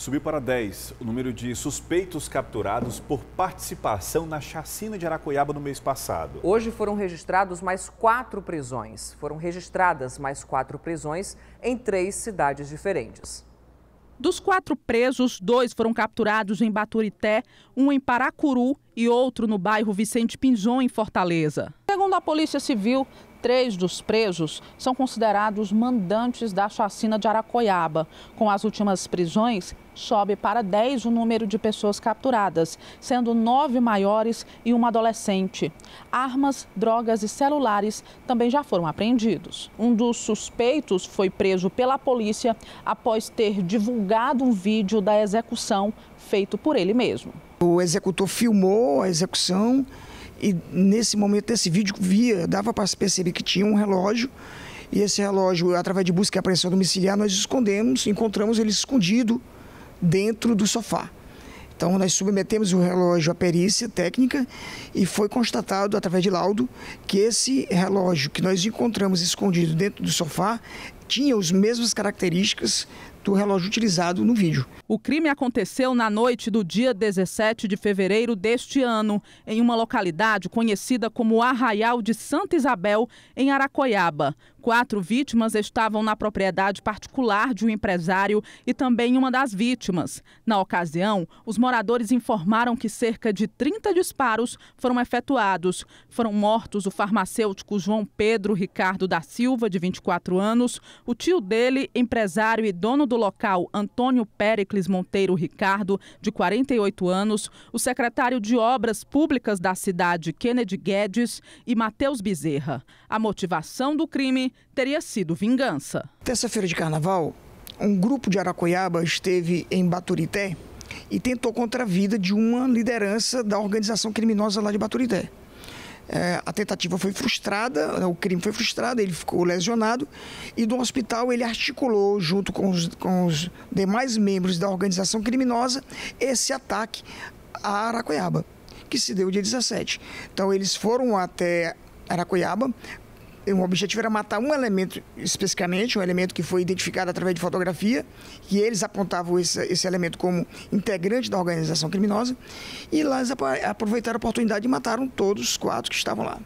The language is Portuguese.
subiu para 10 o número de suspeitos capturados por participação na chacina de Aracoiaba no mês passado. Hoje foram registrados mais quatro prisões. Foram registradas mais quatro prisões em três cidades diferentes. Dos quatro presos, dois foram capturados em Baturité, um em Paracuru e outro no bairro Vicente Pinzon, em Fortaleza da Polícia Civil, três dos presos são considerados mandantes da chacina de Aracoiaba. Com as últimas prisões, sobe para 10 o número de pessoas capturadas, sendo nove maiores e uma adolescente. Armas, drogas e celulares também já foram apreendidos. Um dos suspeitos foi preso pela polícia após ter divulgado um vídeo da execução feito por ele mesmo. O executor filmou a execução e nesse momento nesse vídeo, via, dava para perceber que tinha um relógio. E esse relógio, através de busca e apreensão domiciliar, nós escondemos, encontramos ele escondido dentro do sofá. Então, nós submetemos o relógio à perícia técnica e foi constatado, através de laudo, que esse relógio que nós encontramos escondido dentro do sofá tinha as mesmas características do relógio utilizado no vídeo. O crime aconteceu na noite do dia 17 de fevereiro deste ano, em uma localidade conhecida como Arraial de Santa Isabel, em Aracoiaba. Quatro vítimas estavam na propriedade particular de um empresário e também uma das vítimas. Na ocasião, os moradores informaram que cerca de 30 disparos foram efetuados. Foram mortos o farmacêutico João Pedro Ricardo da Silva, de 24 anos, o tio dele, empresário e dono do local, Antônio Pericles Monteiro Ricardo, de 48 anos, o secretário de Obras Públicas da cidade, Kennedy Guedes, e Matheus Bezerra. A motivação do crime teria sido vingança. Terça-feira de carnaval, um grupo de Aracoiaba esteve em Baturité e tentou contra a vida de uma liderança da organização criminosa lá de Baturité. É, a tentativa foi frustrada, né, o crime foi frustrado, ele ficou lesionado e do hospital ele articulou, junto com os, com os demais membros da organização criminosa, esse ataque a Aracoiaba, que se deu dia 17. Então eles foram até Aracoiaba o objetivo era matar um elemento especificamente, um elemento que foi identificado através de fotografia, e eles apontavam esse, esse elemento como integrante da organização criminosa, e lá eles aproveitaram a oportunidade e mataram todos os quatro que estavam lá.